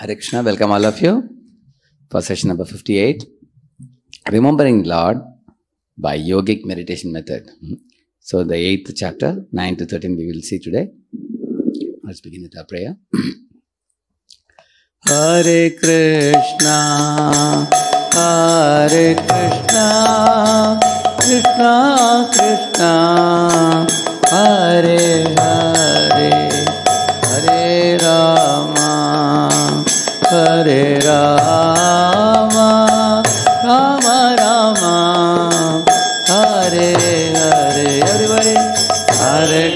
Hare Krishna, welcome all of you for session number 58. Remembering Lord by Yogic Meditation Method. Mm-hmm. So, the 8th chapter, 9 to 13, we will see today. Let's begin with our prayer. Hare Krishna, Hare Krishna, Krishna Krishna, Hare Hare. हरे राम राम राम हरे हरे हरे हरे हरे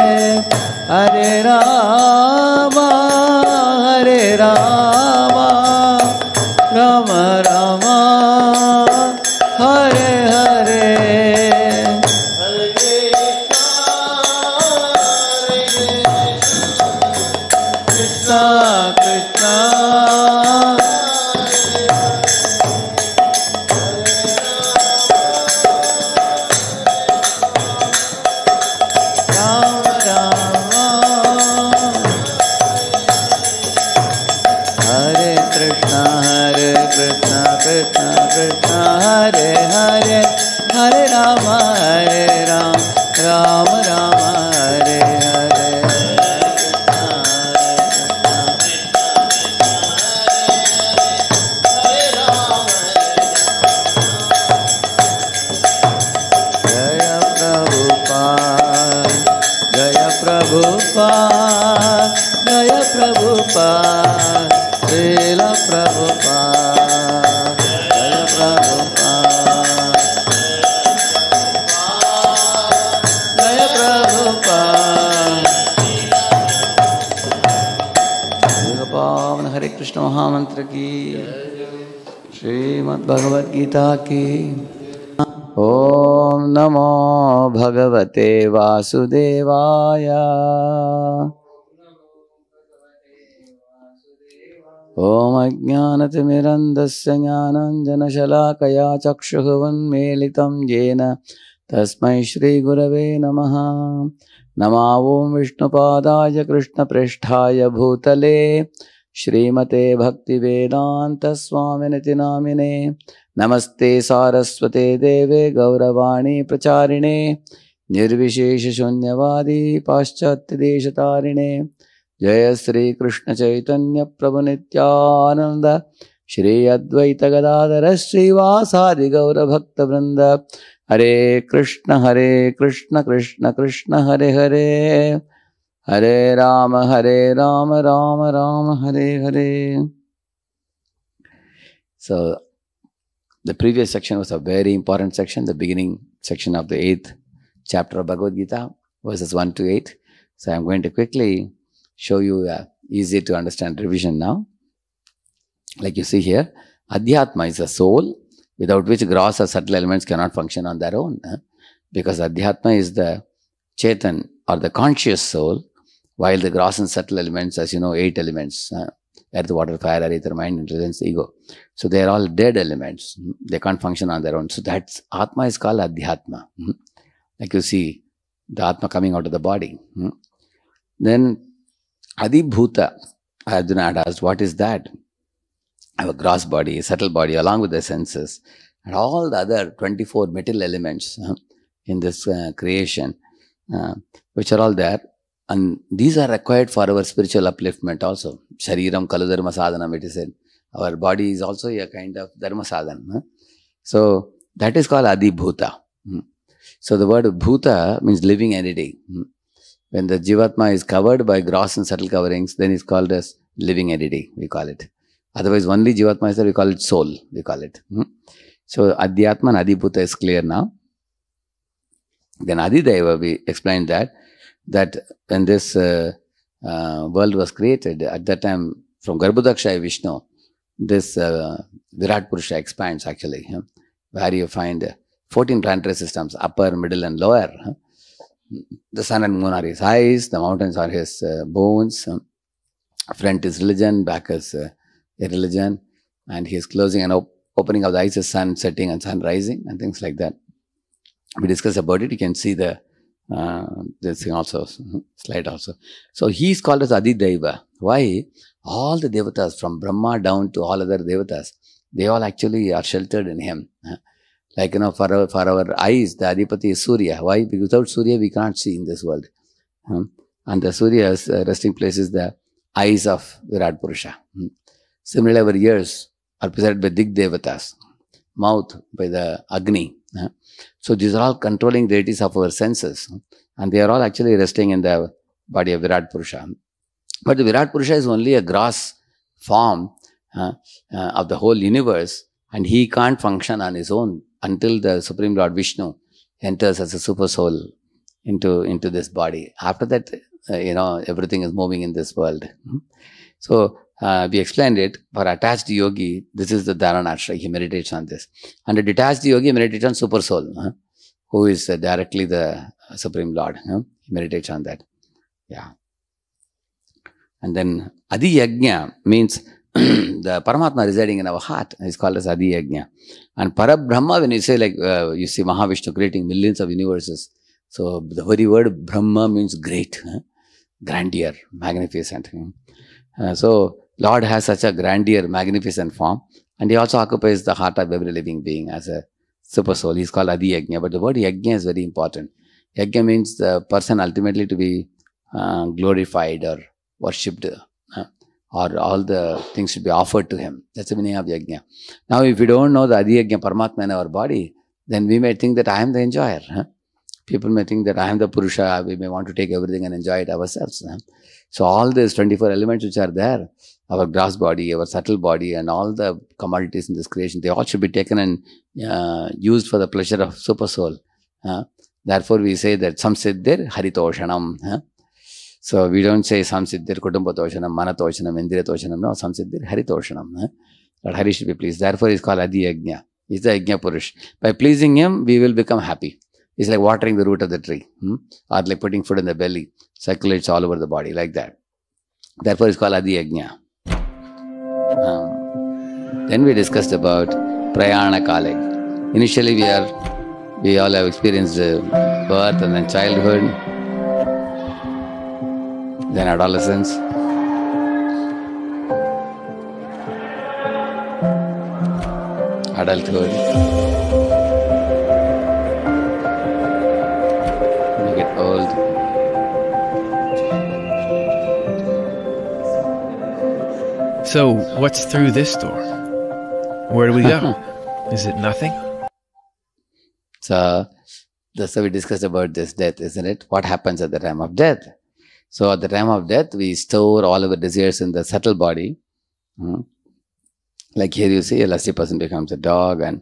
प्रभुपाद श्रील जय प्रभुपाद जय प्रभुपाद पावन हरे कृष्ण महामंत्र की श्रीमद् की ॐ नमो भगवते वासुदेवाय ओम अज्ञानतिमिरन्दस्य ज्ञानाञ्जनशलाकया चक्षुः उन्मीलितं येन तस्मै श्रीगुरवे नमः नमा ॐ विष्णुपादाय कृष्णप्रेष्ठाय भूतले श्रीमते भक्तिवेदान्तस्वामिनिति नामिने नमस्ते सारस्वते देवे गौरवाणी प्रचारिणे निर्विशेषशून्यवादी पाश्चात्यदेशतारिणे जय श्री कृष्ण चैतन्य प्रभु निनंद श्री अद्वैत गदाधर श्रीवासादि गौर भक्त वृंद Hare Krishna Hare Krishna Krishna Krishna Hare Hare Hare Rama Hare Rama Rama Rama Hare Hare so the previous section was a very important section the beginning section of the eighth chapter of Bhagavad verses one two eight so I am going to quickly show you a easy to understand revision now. Like you see here, Adhyatma is a soul without which gross or subtle elements cannot function on their own. Huh? Because Adhyatma is the Chetan or the conscious soul, while the gross and subtle elements, as you know, eight elements huh? earth, water, fire, air, ether, mind, intelligence, ego. So they are all dead elements. They can't function on their own. So that's Atma is called Adhyatma. Hmm? Like you see, the Atma coming out of the body. Hmm? Then Adibhuta, Arjuna had asked, What is that? I have a gross body, a subtle body, along with the senses, and all the other 24 metal elements uh, in this uh, creation, uh, which are all there. And these are required for our spiritual upliftment also. Shariram kalu dharma sadhanam, it is said. Our body is also a kind of dharma sadhanam. So that is called Adibhuta. Hmm. So the word Bhuta means living entity. Hmm. When the Jivatma is covered by gross and subtle coverings, then it's called as living entity, we call it. Otherwise, only Jivatma is there, we call it soul, we call it. Hmm? So, Adhyatma and Adibhuta is clear now. Then Adidaiva, we explained that, that when this uh, uh, world was created, at that time, from Garbhodakshaya Vishnu, this uh, Virat Purusha expands actually, where you find 14 planetary systems, upper, middle, and lower. The sun and moon are his eyes, the mountains are his uh, bones. Um, front is religion, back is uh, irreligion. And he is closing and op opening of the eyes The sun setting and sun rising and things like that. We discuss about it. You can see the uh, this thing also, hmm, slide also. So he is called as Adi Deva. Why? All the devatas from Brahma down to all other devatas, they all actually are sheltered in him. Uh, like, you know, for our, for our eyes, the Adipati is Surya. Why? Because without Surya, we can't see in this world. Hmm? And the Surya's uh, resting place is the eyes of Virat Purusha. Hmm? Similarly, our ears are presided by Dig Devatas, mouth by the Agni. Hmm? So these are all controlling deities of our senses. And they are all actually resting in the body of Virat Purusha. But the Virat Purusha is only a gross form uh, uh, of the whole universe and he can't function on his own until the Supreme Lord Vishnu enters as a super soul into, into this body. After that, uh, you know, everything is moving in this world. Hmm? So, uh, we explained it for attached yogi. This is the Dharanashtra. He meditates on this. And a detached yogi meditates on super soul, huh? who is uh, directly the uh, Supreme Lord. Huh? He meditates on that. Yeah. And then Adi Yajna means the Paramatma residing in our heart is called as Adi Yajna. And Parabrahma, when you say like, uh, you see Mahavishnu creating millions of universes. So the very word Brahma means great, huh? grandeur, magnificent. Hmm? Uh, so Lord has such a grandeur, magnificent form. And he also occupies the heart of every living being as a super soul. He's called Adi Yajna. But the word Yajna is very important. Yajna means the person ultimately to be uh, glorified or worshipped or all the things should be offered to him. That's the meaning of yajna. Now, if we don't know the adiyajna, Paramatma in our body, then we may think that I am the enjoyer. Huh? People may think that I am the Purusha, we may want to take everything and enjoy it ourselves. Huh? So, all these 24 elements which are there, our gross body, our subtle body, and all the commodities in this creation, they all should be taken and uh, used for the pleasure of super soul. Huh? Therefore, we say that some sit there, Haritoshanam. Huh? So we don't say samsiddhir kudumbatoshana, manatoshanam, indiratoshanam. No, samsiddhir Hari Eh? But Hari should be pleased. Therefore, it's called Adi Yajna. He's the Yajna Purush. By pleasing him, we will become happy. It's like watering the root of the tree, hmm? or like putting food in the belly, circulates all over the body, like that. Therefore, it's called Adi Um, then we discussed about Prayana Kale. Initially, we are we all have experienced uh, birth and then childhood then adolescence. Adulthood. You get old. So, what's through this door? Where do we go? Is it nothing? So, so we discussed about this death, isn't it? What happens at the time of death? So at the time of death, we store all our desires in the subtle body. Mm-hmm. Like here you see, a lusty person becomes a dog and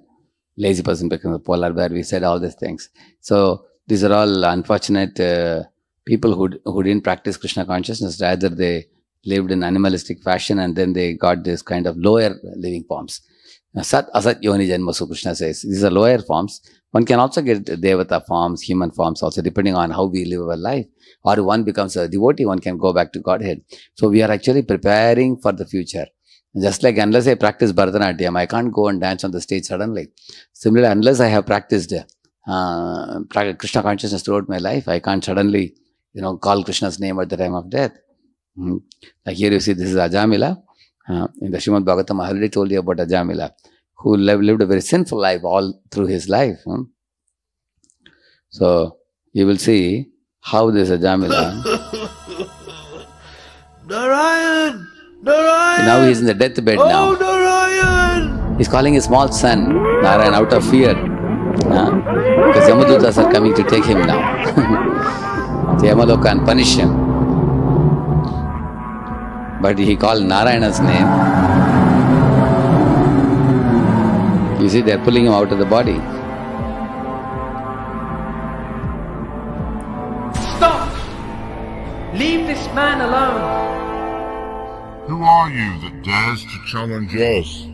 lazy person becomes a polar bear. We said all these things. So these are all unfortunate uh, people who, who didn't practice Krishna consciousness. Rather, they lived in animalistic fashion and then they got this kind of lower living forms. Sat Asat Yoni Janma, so Krishna says. These are lower forms. One can also get Devata forms, human forms also, depending on how we live our life. Or one becomes a devotee, one can go back to Godhead. So we are actually preparing for the future. Just like unless I practice Bharatanatyam, I can't go and dance on the stage suddenly. Similarly, unless I have practiced uh, Krishna consciousness throughout my life, I can't suddenly, you know, call Krishna's name at the time of death. Like here you see, this is Ajamila. Uh, in the Srimad Bhagavatam, I already told you about Ajamila, who lived, a very sinful life all through his life. Hmm. So you will see how this Ajamila. Narayan! Narayan! Now he's in the deathbed oh, now. Narayan! He's calling his small son, Narayan, out of fear. because the Yamadutas are coming to take him now. so Yamaloka and punish him but he called Narayana's name. You see, they're pulling him out of the body. Stop! Leave this man alone! Who are you that dares to challenge us?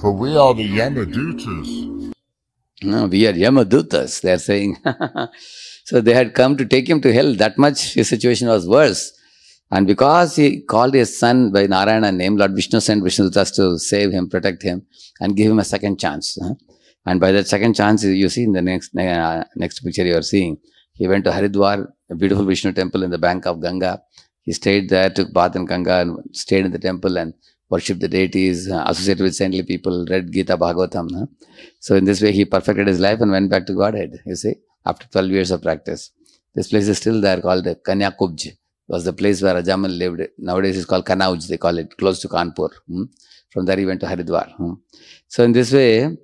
For we are the Yamadutas. No, we are Yamadutas, they are saying. so they had come to take him to hell. That much his situation was worse. And because he called his son by Narayana name, Lord Vishnu sent Vishnu just to save him, protect him, and give him a second chance. And by that second chance, you see in the next uh, next picture you are seeing, he went to Haridwar, a beautiful Vishnu temple in the bank of Ganga. He stayed there, took bath in Ganga, and stayed in the temple and worshipped the deities, uh, associated with saintly people, read Gita, Bhagavatam. So in this way, he perfected his life and went back to Godhead. You see, after 12 years of practice, this place is still there called Kanyakubj was the place where Ajamal lived. Nowadays it's called Kanauj, they call it, close to Kanpur. Hmm? From there he went to Haridwar. Hmm? So in this way,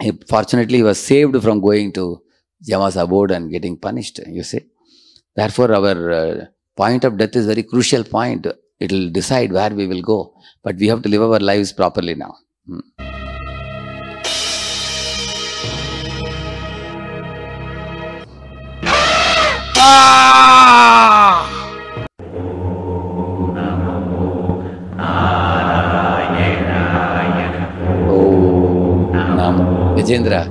he, fortunately he was saved from going to Jama's abode and getting punished, you see. Therefore our uh, point of death is very crucial point. It will decide where we will go. But we have to live our lives properly now. Hmm. Ah! Rajendra.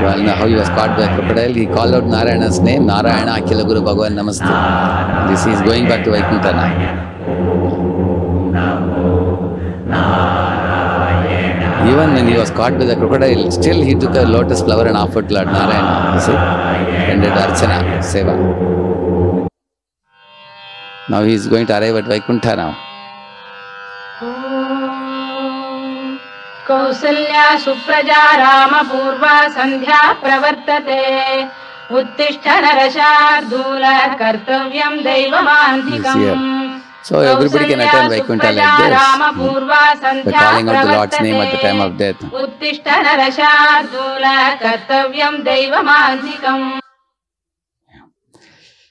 You all know how he was caught by a crocodile. He called out Narayana's name, Narayana Akila Guru Bhagavan Namaste. This is going back to Vaikuntha now. Even when he was caught by the crocodile, still he took a lotus flower and offered to Lord Narayana. You see, and did Archana, Seva. Now he is going to arrive at Vaikuntha now. Kausalya सुप्रजा राम पूर्वा संध्या प्रवर्तते उत्तिष्ठ नरशार्दूल कर्तव्यं दैवमान्तिकम् So everybody can attend Vaikuntha like this, hmm. the calling of the Lord's name at the time of death.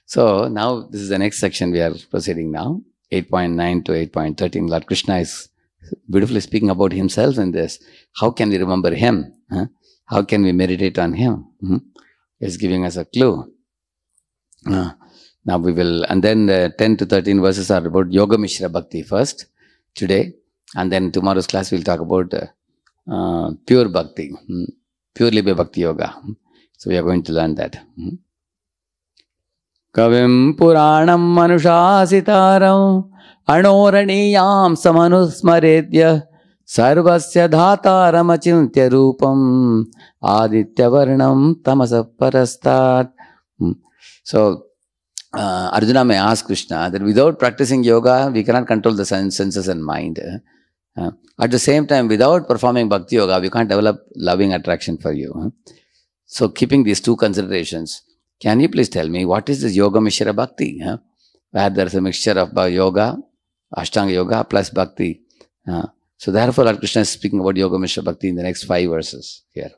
So now this is the next section we are proceeding now, 8.9 to 8.13. Lord Krishna is beautifully speaking about himself in this. How can we remember him? Huh? How can we meditate on him? Hmm? giving us a clue. Uh, now we will, and then the uh, 10 to 13 verses are about Yoga Mishra Bhakti first today, and then tomorrow's class we'll talk about uh, uh pure Bhakti, hmm? purely by Bhakti Yoga. Hmm? So we are going to learn that. Hmm? कविं पुराणं मनुषासितारौ अणोरणीयां समनुस्मरेद्य सर्वस्य धाता रमचिंत्य रूपम आदित्यवर्णम तमस परस्तात् so Arjuna may ask Krishna that yoga we can control the senses and mind the same time without performing bhakti yoga we can develop loving attraction for you so keeping these to consideration can you please tell me what is this yoga mishra bhakti where there's a mixture of yoga Ashtanga Yoga plus Bhakti. Uh, so therefore, Lord Krishna is speaking about Yoga Mishra Bhakti in the next five verses here.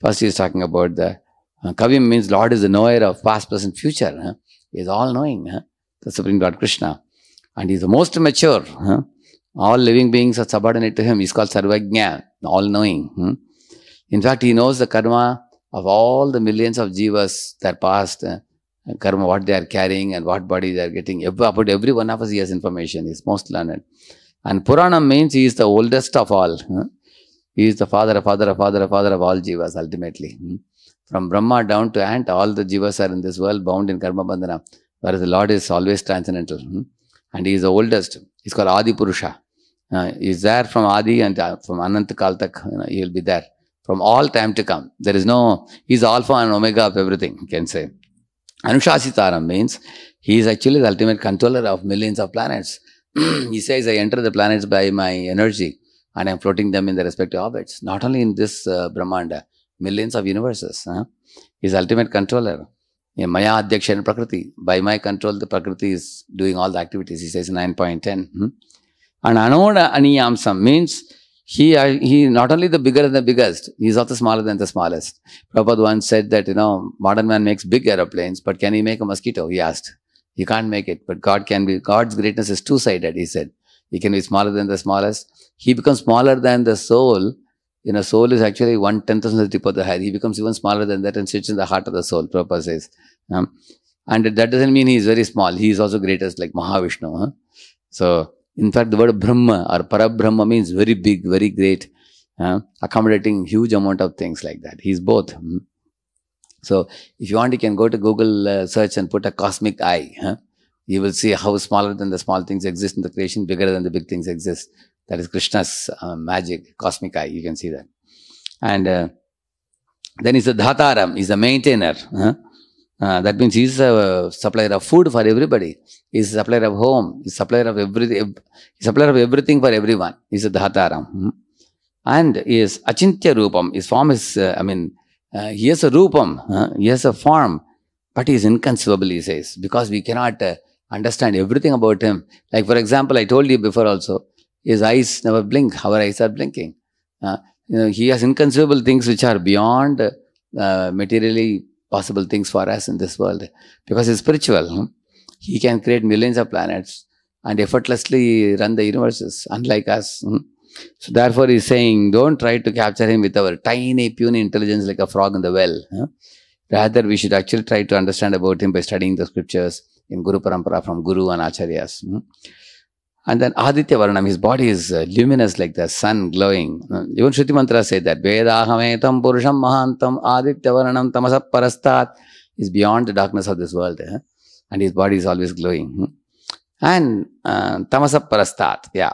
First, he is talking about the uh, means Lord is the knower of past, present, future. Huh? He is all knowing, huh? the Supreme Lord Krishna. And he is the most mature. Huh? All living beings are subordinate to him. He is called Sarvajna, all knowing. Hmm? In fact, he knows the karma of all the millions of jivas, their past, karma, what they are carrying and what body they are getting. About every one of us, he has information. He is most learned. And Purana means he is the oldest of all. He is the father, father, father, father of all jivas ultimately. Hmm? From Brahma down to ant, all the jivas are in this world bound in karma bandhana. Whereas the Lord is always transcendental. Hmm? And he is the oldest. He's called Adi Purusha. Uh, he's there from Adi and uh, from Anant Kaltak. You know, he'll be there from all time to come. There is no, he's Alpha and Omega of everything, you can say. Anushasitara means he is actually the ultimate controller of millions of planets. he says, I enter the planets by my energy and I am floating them in their respective orbits. Not only in this uh, Brahmanda, millions of universes. Huh? is ultimate controller. Yeah, Maya Adhyakshana Prakriti. By my control, the Prakriti is doing all the activities. He says 9.10. Hmm? And Anoda Aniyamsam means he he not only the bigger than the biggest, he's also smaller than the smallest. Prabhupada once said that you know modern man makes big aeroplanes, but can he make a mosquito? He asked. He can't make it, but God can be. God's greatness is two sided. He said he can be smaller than the smallest. He becomes smaller than the soul. You know, soul is actually one tenth of the tip of the head. He becomes even smaller than that and sits in the heart of the soul. Prabhupada says, um, and that doesn't mean he is very small. He is also greatest, like Mahavishnu. Huh? So in fact, the word Brahma or Parabrahma means very big, very great, uh, accommodating huge amount of things like that. He is both. Hmm. So, if you want, you can go to Google uh, search and put a cosmic eye. Huh? You will see how smaller than the small things exist in the creation, bigger than the big things exist. That is Krishna's uh, magic, cosmic eye. You can see that. And uh, then is the Dhataram, he's the maintainer. Huh? Uh, that means he's a supplier of food for everybody. He's a supplier of home. He's a supplier of everything. supplier of everything for everyone. He's a dhataram. Hmm? And he is achintya rupam. His form is, uh, I mean, uh, he has a rupam. he has a form. But he is inconceivable, he says, because we cannot uh, understand everything about him. Like, for example, I told you before also, his eyes never blink. Our eyes are blinking. Uh, you know, he has inconceivable things which are beyond materially possible things for us in this world because he's spiritual. Hmm? He can create millions of planets and effortlessly run the universes, unlike us. Hmm? So therefore, he's saying, don't try to capture him with our tiny, puny intelligence like a frog in the well. Rather, we should actually try to understand about him by studying the scriptures in Guru Parampara from Guru and Acharyas. Hmm? And then Aditya Varanam, his body is uh, luminous like the sun glowing. Uh, even Shruti Mantra said that. Vedahametam Purusham Mahantam Aditya Varanam Tamasap Parastat is beyond the darkness of this world. Eh? And his body is always glowing. Hmm? And uh, Parastat, yeah,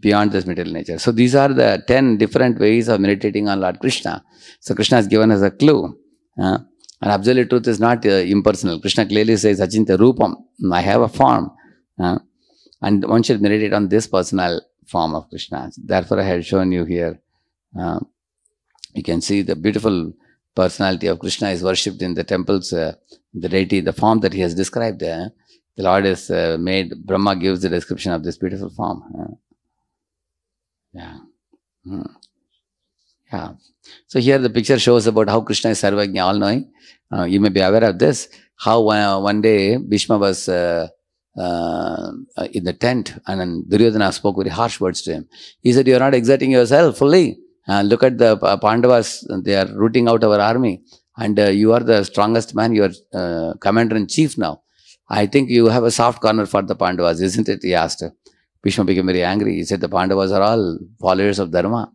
beyond this material nature. So these are the 10 different ways of meditating on Lord Krishna. So Krishna has given us a clue. Uh, and absolute truth is not uh, impersonal. Krishna clearly says, Achintya Rupam, I have a form. And one should meditate on this personal form of Krishna. Therefore, I have shown you here. Uh, you can see the beautiful personality of Krishna is worshipped in the temples. Uh, the deity, the form that he has described there, uh, the Lord is uh, made. Brahma gives the description of this beautiful form. Uh, yeah. Hmm. Yeah. So here the picture shows about how Krishna is Sarvajna, all-knowing. Uh, you may be aware of this. How one, one day Bhishma was uh, in the tent, and then Duryodhana spoke very harsh words to him. He said, "You are not exerting yourself fully. Uh, look at the uh, Pandavas; they are rooting out our army, and uh, you are the strongest man. You are uh, commander in chief now. I think you have a soft corner for the Pandavas, isn't it?" He asked. Bhishma became very angry. He said, "The Pandavas are all followers of Dharma,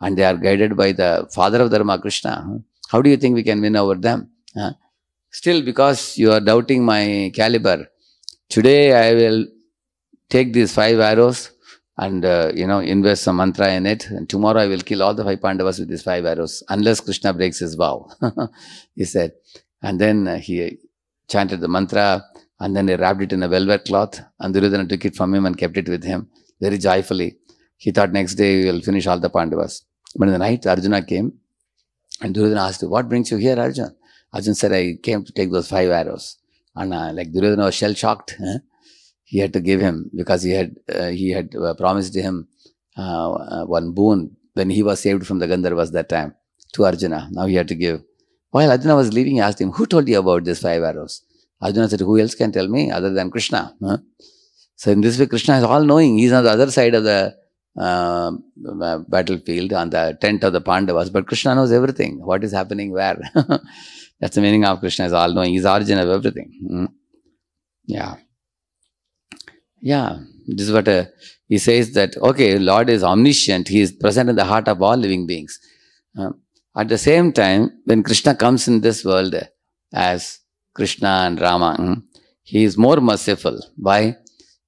and they are guided by the father of Dharma, Krishna. How do you think we can win over them?" Still, because you are doubting my caliber, Today I will take these five arrows and uh, you know invest some mantra in it and tomorrow i will kill all the five pandavas with these five arrows unless krishna breaks his vow he said and then uh, he chanted the mantra and then he wrapped it in a velvet cloth and duryodhana took it from him and kept it with him very joyfully he thought next day he will finish all the pandavas but in the night arjuna came and duryodhana asked what brings you here arjuna arjuna said i came to take those five arrows and uh, like Duryodhana was shell shocked. Huh? He had to give him because he had uh, he had uh, promised him uh, uh, one boon when he was saved from the Gandharvas that time to Arjuna. Now he had to give. While Arjuna was leaving, he asked him, "Who told you about these five arrows?" Arjuna said, "Who else can tell me other than Krishna?" Huh? So in this way, Krishna is all knowing. He's on the other side of the um, uh, battlefield on the tent of the Pandavas, but Krishna knows everything. What is happening where? That's the meaning of Krishna is all knowing. He's origin of everything. Mm. Yeah. Yeah. This is what uh, he says that, okay, Lord is omniscient. He is present in the heart of all living beings. Uh, at the same time, when Krishna comes in this world as Krishna and Rama, mm, he is more merciful. Why?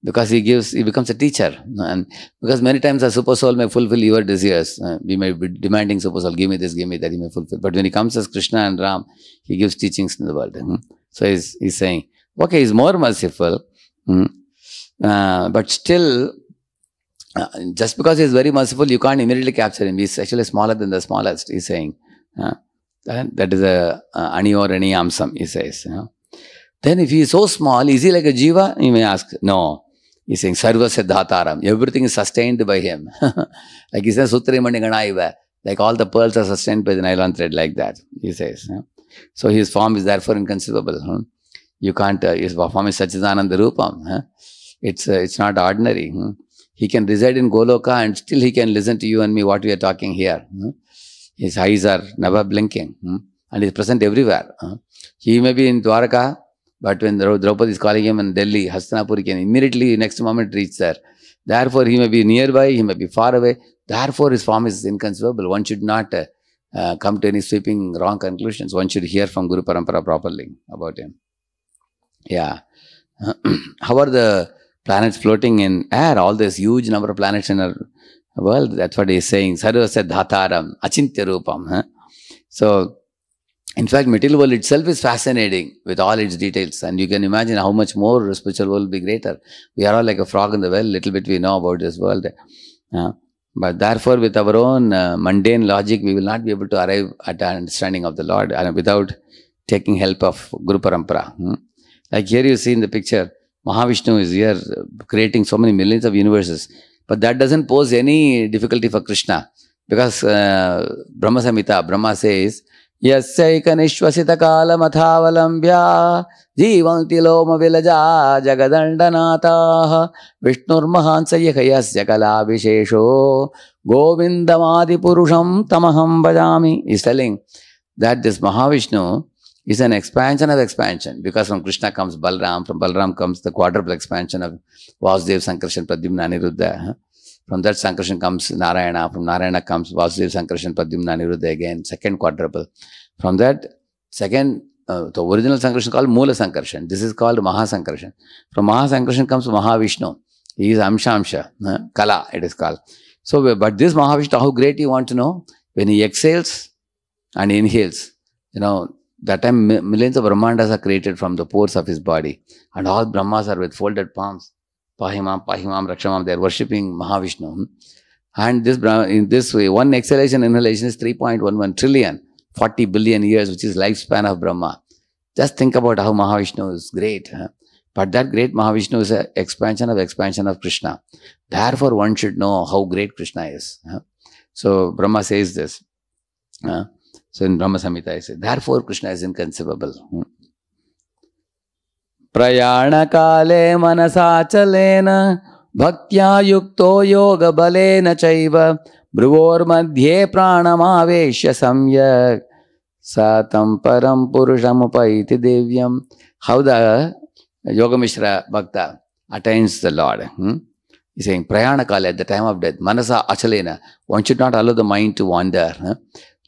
because he gives, he becomes a teacher. And because many times a super soul may fulfill your desires. Uh, we may be demanding super soul, give me this, give me that, he may fulfill. But when he comes as Krishna and Ram, he gives teachings in the world. -hmm. So he's, he's saying, okay, he's more merciful, -hmm. uh, but still, uh, just because he's very merciful, you can't immediately capture him. He's actually smaller than the smallest, he's saying. Uh, that is a ani or any amsam, he says. You know? Then if he is so small, is he like a jiva? You may ask. No. He's saying Sarva Siddhataram. Everything is sustained by him. like he says, Sutrimandiganaiva. Like all the pearls are sustained by the nylon thread, like that, he says. So his form is therefore inconceivable. Hmm. You can't, uh, his form is Sachidananda Rupam. It's, uh, it's not ordinary. Hmm. He can reside in Goloka and still he can listen to you and me what we are talking here. Hmm. His eyes are never blinking and is present everywhere. He may be in Dwarka but when Draupadi is calling him in Delhi, Hastinapur, he can immediately next moment reach there. Therefore, he may be nearby, he may be far away. Therefore, his form is inconceivable. One should not uh, uh, come to any sweeping wrong conclusions. One should hear from Guru Parampara properly about him. Yeah. How are the planets floating in air? All this huge number of planets in our world. That's what he is saying. Sarva said Dhataram, Achintya Rupam. Huh? So, in fact, material world itself is fascinating with all its details, and you can imagine how much more spiritual world will be greater. We are all like a frog in the well. Little bit we know about this world, uh, but therefore, with our own uh, mundane logic, we will not be able to arrive at an understanding of the Lord uh, without taking help of Guru Parampara. Hmm? Like here, you see in the picture, Mahavishnu is here uh, creating so many millions of universes, but that doesn't pose any difficulty for Krishna because uh, Brahma Samhita, Brahma says यस्यैकनिःश्वसितकालमथावलम्ब्या जीवन्तिलोमविलजा जगदण्डनाथाः विष्णुर्महान् स यस्य कलाविशेषो गोविन्दमादिपुरुषं तमहं भजामि is thing this Mahavishnu is an expansion of expansion expansion of Vasudeva Sankarshan Pradyumna निरुद्धयः From that Sankarshan comes Narayana. From Narayana comes Vasudeva Sankarshan Pradyumna Niruddha again, second quadruple. From that, second, uh, the original Sankarshan called Mula Sankarshan. This is called Mahasankarshan. From Mahasankarshan comes Mahavishnu. He is Amsha Amsha, Kala it is called. So, but this Mahavishnu, how great you want to know? When he exhales and inhales, you know, that time millions of Brahmandas are created from the pores of his body. And all Brahmas are with folded palms. Pahimam, Pahimam, Rakshamam, they're worshipping Mahavishnu. And this in this way, one exhalation inhalation is 3.11 trillion, 40 billion years, which is lifespan of Brahma. Just think about how Mahavishnu is great. Huh? But that great Mahavishnu is an expansion of expansion of Krishna. Therefore, one should know how great Krishna is. Huh? So Brahma says this. Huh? So in Brahma Samhita, I say, therefore Krishna is inconceivable. Hmm. ಪ್ರಯಾಣಕಾಲೇ ಮನಸಾಚಲೇನ ಭಕ್ತ್ಯಾ ಯುಕ್ತೋ ಯೋಗ ಬಲೇನ ಚೈವ ಭ್ರುವೋರ್ಮಧ್ಯೆ ಪ್ರಾಣಮಾವೇಶ್ಯ ಸಂಯಕ್ ಸ ತಂ ಪರಂ ಪುರುಷಮುಪೈತಿ ದಿವ್ಯಂ ಹೌದಾ ಯೋಗಮಿಶ್ರ ಭಕ್ತ attains the Lord prayana kala at the time of death manasa achalena one should not allow the mind to wander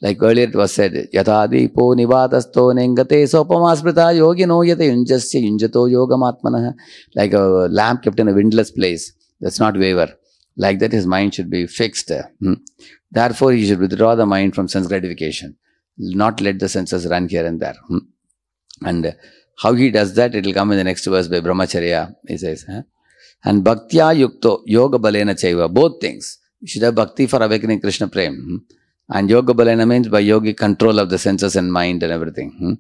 Like earlier it was said, Yatadipo Nivatasto Nengate Sopamasprita Yogino Yate Yunjasya Yunjato Yogamatmanaha. Like a lamp kept in a windless place. That's not waver. Like that, his mind should be fixed. Hmm. Therefore, he should withdraw the mind from sense gratification, not let the senses run here and there. Hmm. And how he does that, it will come in the next verse by Brahmacharya, he says. Huh? And bhaktiya yukto, yoga balena chaiva, both things. You should have bhakti for awakening Krishna prem. Hmm. And yoga balana means by yogi control of the senses and mind and everything. Hmm?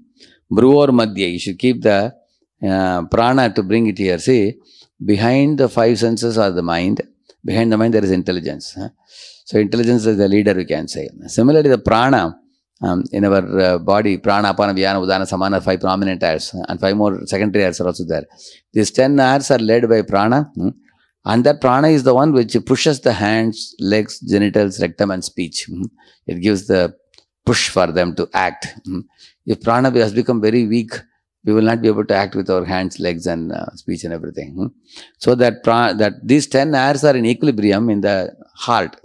or madhya, you should keep the uh, prana to bring it here. See, behind the five senses are the mind. Behind the mind there is intelligence. Huh? So intelligence is the leader we can say. Similarly, the prana um, in our uh, body, prana, apana, vyana, udana, samana, five prominent airs and five more secondary airs are also there. These ten airs are led by prana. Hmm? And that prana is the one which pushes the hands, legs, genitals, rectum, and speech. Hmm. It gives the push for them to act. Hmm. If prana has become very weak, we will not be able to act with our hands, legs, and uh, speech and everything. Hmm. So that prana, that these ten airs are in equilibrium in the heart,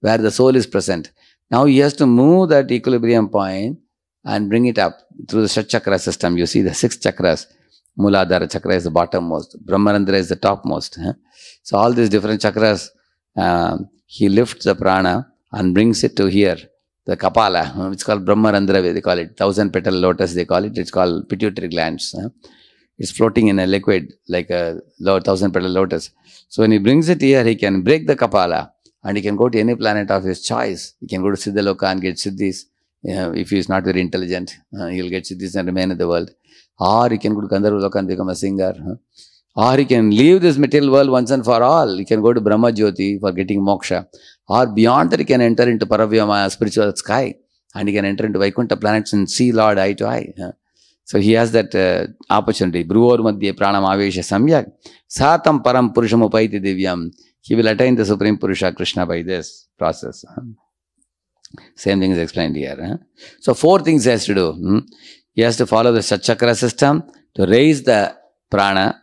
where the soul is present. Now he has to move that equilibrium point and bring it up through the chakra system. You see the six chakras. Muladhara chakra is the bottommost, Brahmarandra is the topmost. Huh? So all these different chakras, uh, he lifts the prana and brings it to here, the kapala. It's called Brahmarandra, they call it thousand petal lotus, they call it. It's called pituitary glands. Huh? It's floating in a liquid like a thousand petal lotus. So when he brings it here, he can break the kapala and he can go to any planet of his choice. He can go to Siddhaloka and get Siddhis. uh, if he is not very intelligent, uh, will get this and remain in the world. Or he can go to Gandharva Loka and become a singer. Huh? Or he can leave this material world once and for all. He can go to Brahma Jyoti for getting moksha. Or beyond that, he can enter into Paravyamaya, spiritual sky. And he can enter into Vaikuntha planets and see Lord eye to eye. Huh? So he has that opportunity బ్రువోర్ మధ్య ప్రాణం ఆవేశ సమ్యక్ సాతం పరం పురుషముపైతి దివ్యం he will attain the supreme purusha Krishna by this process Same thing is explained here. Huh? So, four things he has to do. Hmm? He has to follow the chakra system to raise the prana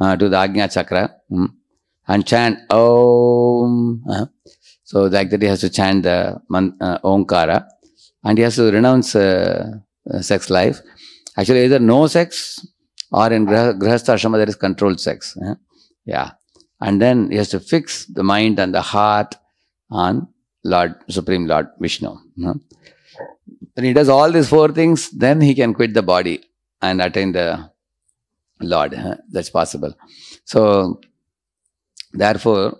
uh, to the Agnya Chakra hmm? and chant Om. Uh, so, like that, he has to chant the man, uh, Omkara and he has to renounce uh, uh, sex life. Actually, either no sex or in Grahastha Ashrama, there is controlled sex. Huh? Yeah. And then he has to fix the mind and the heart on Lord, Supreme Lord Vishnu. When he does all these four things, then he can quit the body and attain the Lord. That's possible. So, therefore,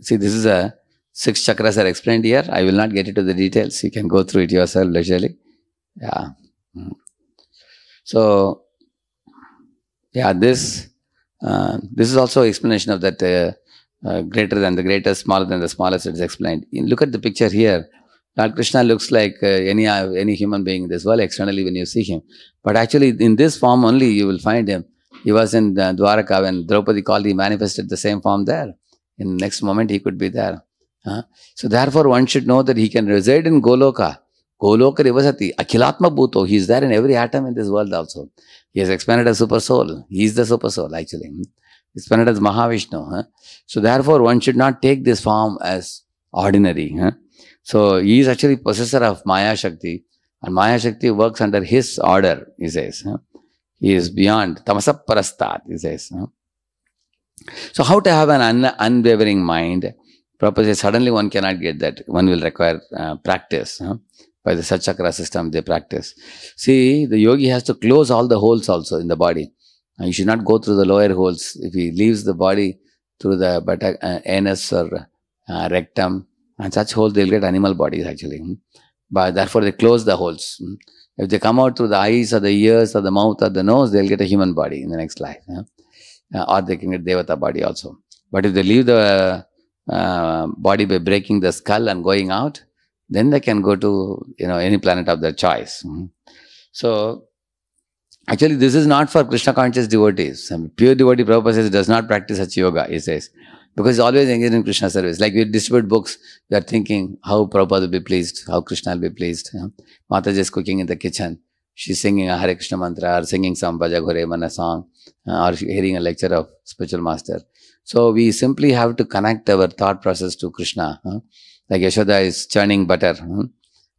see, this is a six chakras are explained here. I will not get into the details. You can go through it yourself leisurely. Yeah. Hmm. So, yeah, this uh, this is also explanation of that uh, uh, greater than the greatest, smaller than the smallest, it is explained. In, look at the picture here. Lord Krishna looks like uh, any, uh, any human being in this world externally when you see him. But actually, in this form only, you will find him. He was in uh, Dwaraka when Draupadi called, he manifested the same form there. In the next moment, he could be there. Uh, so, therefore, one should know that he can reside in Goloka. Goloka Rivasati, Akhilatma Bhuto. He is there in every atom in this world also. He has expanded a super soul. He is the super soul, actually. Hmm? is presented as Mahavishnu. Huh? So therefore, one should not take this form as ordinary. Huh? So he is actually possessor of Maya Shakti, and Maya Shakti works under his order. He says huh? he is beyond tamasaparastat. He says. So how to have an un unwavering mind? Purpose suddenly one cannot get that. One will require uh, practice. By the Satchakra system, they practice. See, the yogi has to close all the holes also in the body you should not go through the lower holes. If he leaves the body through the buttock, uh, anus or uh, rectum, and such holes, they'll get animal bodies actually. Hmm? But therefore, they close the holes. Hmm? If they come out through the eyes or the ears or the mouth or the nose, they'll get a human body in the next life. Uh, or they can get devata body also. But if they leave the uh, body by breaking the skull and going out, then they can go to you know any planet of their choice. Hmm? So Actually, this is not for Krishna conscious devotees. Pure devotee Prabhupada says does not practice such yoga, he says. Because he's always engaged in Krishna service. Like we distribute books, we are thinking how Prabhupada will be pleased, how Krishna will be pleased. You know? Mataji is cooking in the kitchen. She's singing a Hare Krishna mantra or singing some Bhajagore Mana song uh, or hearing a lecture of spiritual master. So we simply have to connect our thought process to Krishna. Huh? Like Yashoda is churning butter. Huh?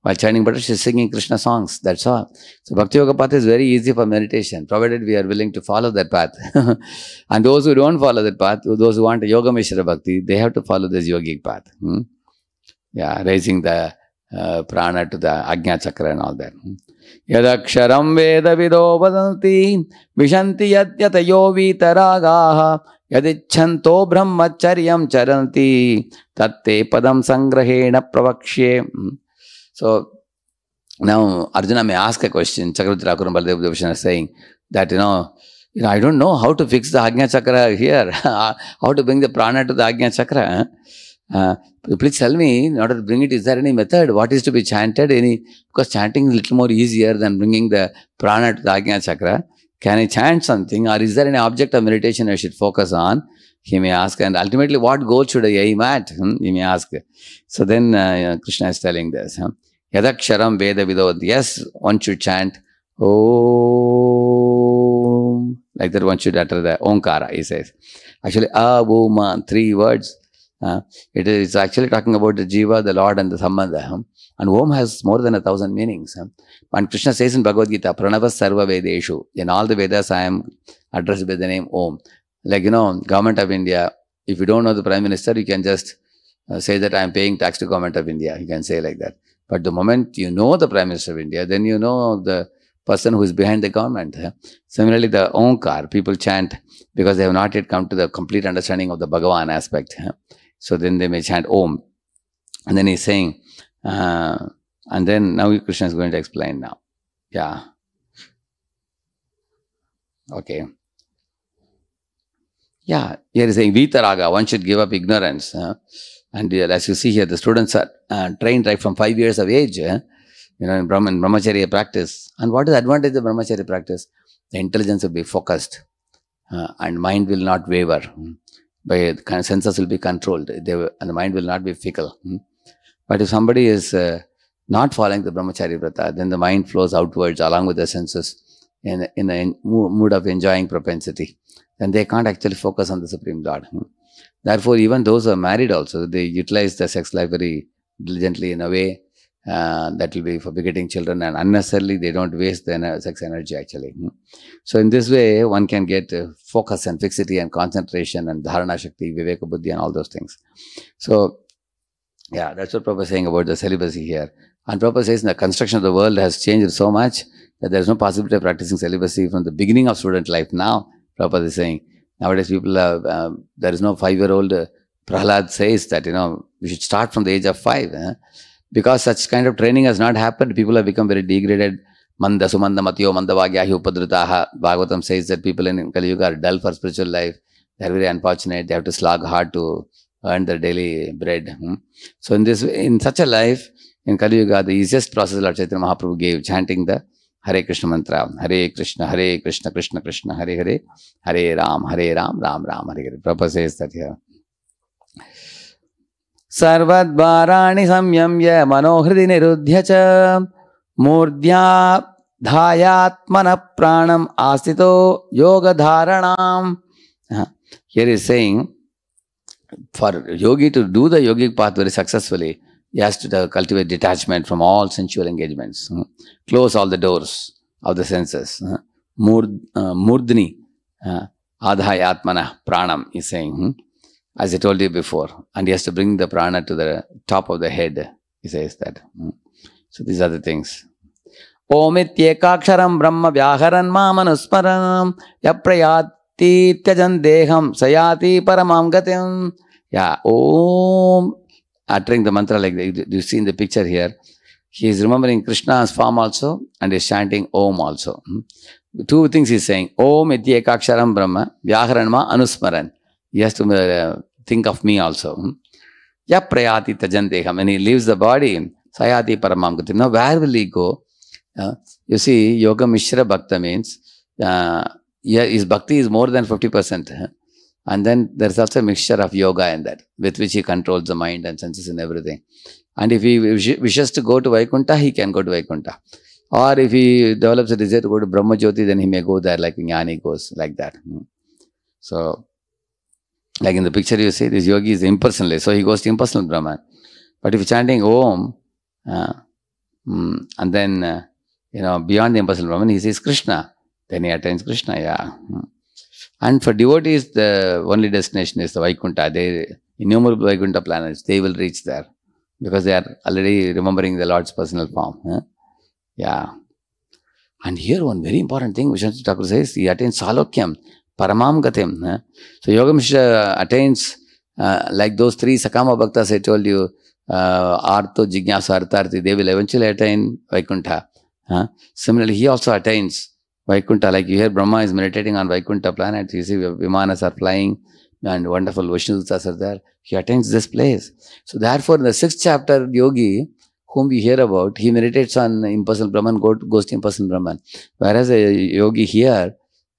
While chanting butter, she's singing Krishna songs. That's all. So Bhakti Yoga path is very easy for meditation, provided we are willing to follow that path. and those who don't follow that path, those who want a Yoga Mishra Bhakti, they have to follow this yogic path. Hmm? Yeah, raising the uh, prana to the Ajna Chakra and all that. Hmm? यदक्षरं वेदविदो वदन्ति विशन्ति यद्यतयो वीतरागाः brahmacharyam charanti tatte padam पदं सङ्ग्रहेण प्रवक्ष्ये so now Arjuna may ask a question. Chakravarti Thakur and Baladev Devashan saying that, you know, you know, I don't know how to fix the Agnya Chakra here, how to bring the prana to the Agnya Chakra. Uh, please tell me, in order to bring it, is there any method? What is to be chanted? Any Because chanting is a little more easier than bringing the prana to the Agnya Chakra. Can I chant something or is there any object of meditation I should focus on? He may ask, and ultimately, what goal should I aim at? Hmm? He may ask. So then uh, Krishna is telling this. Huh? Yadaksharam Veda Vidovat. Yes, one should chant Om. Like that one should utter the Omkara, he says. Actually, Avoma, three words. Uh, it is actually talking about the Jiva, the Lord and the Sambandha. And Om has more than a thousand meanings. And Krishna says in Bhagavad Gita, Pranava Sarva Vedeshu. In all the Vedas, I am addressed by the name Om. Like, you know, Government of India, if you don't know the Prime Minister, you can just uh, say that I am paying tax to Government of India. You can say like that. But the moment you know the Prime Minister of India, then you know the person who is behind the government. Similarly, the Omkar, people chant because they have not yet come to the complete understanding of the Bhagavan aspect. So then they may chant Om. And then he's saying, uh, and then now Krishna is going to explain now. Yeah. Okay. Yeah, here he's saying Vitaraga, one should give up ignorance. Huh? And uh, as you see here, the students are uh, trained right from five years of age, eh? you know, in Brahman, Brahmacharya practice. And what is the advantage of Brahmacharya practice? The intelligence will be focused uh, and mind will not waver. By the senses will be controlled they, will, and the mind will not be fickle. But if somebody is uh, not following the Brahmacharya Prata, then the mind flows outwards along with the senses in, in a mood of enjoying propensity. Then they can't actually focus on the Supreme Lord. Therefore, even those who are married also, they utilize the sex life very diligently in a way uh, that will be for begetting children and unnecessarily they don't waste their sex energy actually. Hmm. So, in this way, one can get uh, focus and fixity and concentration and dharana shakti, viveka buddhi and all those things. So, yeah, that's what Prabhupada is saying about the celibacy here. And Prabhupada says the construction of the world has changed so much that there is no possibility of practicing celibacy from the beginning of student life now. Prabhupada is saying Nowadays, people are, uh, there is no five year old. Uh, Prahlad says that, you know, we should start from the age of five. Eh? Because such kind of training has not happened, people have become very degraded. Manda sumanda matyo mandavagyahi upadritaha. Bhagavatam says that people in Kali Yuga are dull for spiritual life. They are very unfortunate. They have to slog hard to earn their daily bread. Hmm? So in this, in such a life, in Kali Yuga, the easiest process Lord Chaitanya Mahaprabhu gave, chanting the हरे कृष्ण मंत्र हरे कृष्ण हरे कृष्ण कृष्ण कृष्ण हरे हरे हरे राम हरे राम राम राम हरे हरे प्रपसे सर्वद्वाराणि संयम्य मनोहृदि निरुध्य च मूर्ध्या धायात्मन प्राणम आस्थितो योग धारणाम हाँ, here is saying for yogi to do the yogic path very successfully He has to cultivate detachment from all sensual engagements. Hmm. Close all the doors of the senses. Hmm. Mur, uh, murdni, uh, pranam, is saying. Hmm. As I told you before. And he has to bring the prana to the top of the head. He says that. So these are the things. ओमित्येकाक्षरं Brahma व्याहरन् मामनुस्मरणं यप्रयाति त्यजन् देहं स sayati paramam gatam या uttering the mantra like that. You see in the picture here, he is remembering Krishna's form also and is chanting Om also. Hmm. Two things he is saying Om iti ekaksharam Brahma, Vyaharanma Anusmaran. He has to uh, think of me also. Hmm. Ya prayati tajanteham. When he leaves the body, sayati paramamgati. Now, where will he go? Uh, you see, Yoga Mishra Bhakta means uh, yeah, his bhakti is more than 50%. Huh? And then there's also a mixture of yoga in that, with which he controls the mind and senses and everything. And if he wishes to go to Vaikunta, he can go to Vaikunta. Or if he develops a desire to go to Brahma Jyoti, then he may go there like Jnani goes, like that. Hmm. So, like in the picture you see, this yogi is impersonal, so he goes to impersonal Brahman. But if chanting Om, uh, hmm, and then, uh, you know, beyond the impersonal Brahman, he sees Krishna. Then he attains Krishna, yeah. Hmm. And for devotees, the only destination is the Vaikuntha. They, innumerable Vaikuntha planets, they will reach there because they are already remembering the Lord's personal form. Huh? Yeah. And here, one very important thing, Vishnu Thakur says, he attains Salokyam, Paramam Gatim. Huh? So, Yogamishra attains uh, like those three Sakama Bhaktas I told you, uh, Artho, Jignasa, artharthi. they will eventually attain Vaikuntha. Huh? Similarly, he also attains Vaikunta, like you hear Brahma is meditating on Vaikunta planet. You see Vimanas are flying and wonderful Vaishnudutas are there. He attains this place. So therefore, in the sixth chapter, Yogi, whom we hear about, he meditates on impersonal Brahman, goes impersonal Brahman. Whereas a yogi here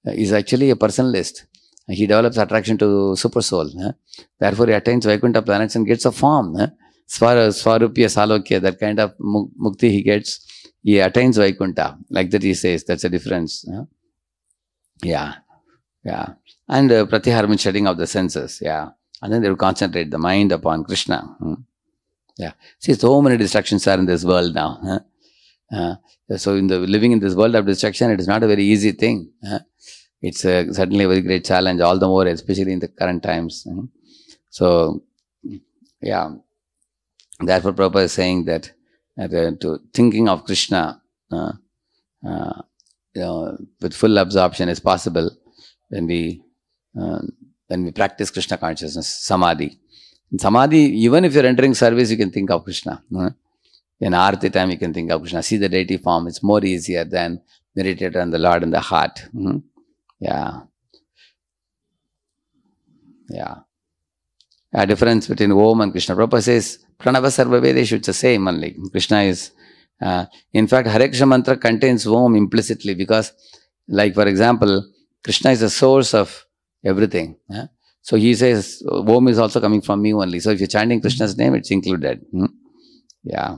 uh, is actually a personalist. He develops attraction to super soul. Therefore, he attains Vaikuntha planets and gets a form. Eh? Swar, Swarupya, Salokya, that kind of mukti he gets he attains Vaikuntha. Like that he says, that's a difference. Yeah. Yeah. And uh, shutting means shedding of the senses. Yeah. And then they will concentrate the mind upon Krishna. Hmm? Yeah. See, so many distractions are in this world now. Huh? Uh, so, in the living in this world of distraction, it is not a very easy thing. Huh? It's certainly a very great challenge, all the more, especially in the current times. Hmm? So, yeah. Therefore, Prabhupada is saying that to thinking of Krishna uh, uh, you know, with full absorption is possible when we uh, when we practice Krishna consciousness, samadhi. In samadhi, even if you're entering service, you can think of Krishna. In arti time, you can think of Krishna. See the deity form. It's more easier than meditate on the Lord in the heart. Hmm. Yeah. Yeah. A difference between Om and Krishna. Prabhupada says, Pranava Sarvavedeshu, it's the same only. Krishna is, uh, in fact, Hariksha mantra contains Om implicitly because, like for example, Krishna is the source of everything. Yeah? So he says, Om is also coming from me only. So if you're chanting Krishna's name, it's included. Hmm? Yeah.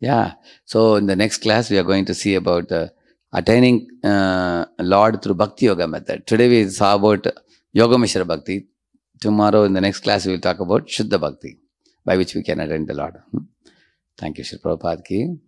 Yeah. So in the next class, we are going to see about uh, attaining uh, Lord through Bhakti Yoga method. Today we saw about Yoga Mishra Bhakti tomorrow in the next class, we will talk about Shuddha Bhakti, by which we can attend the Lord. Hmm? Thank you, Sri Prabhupada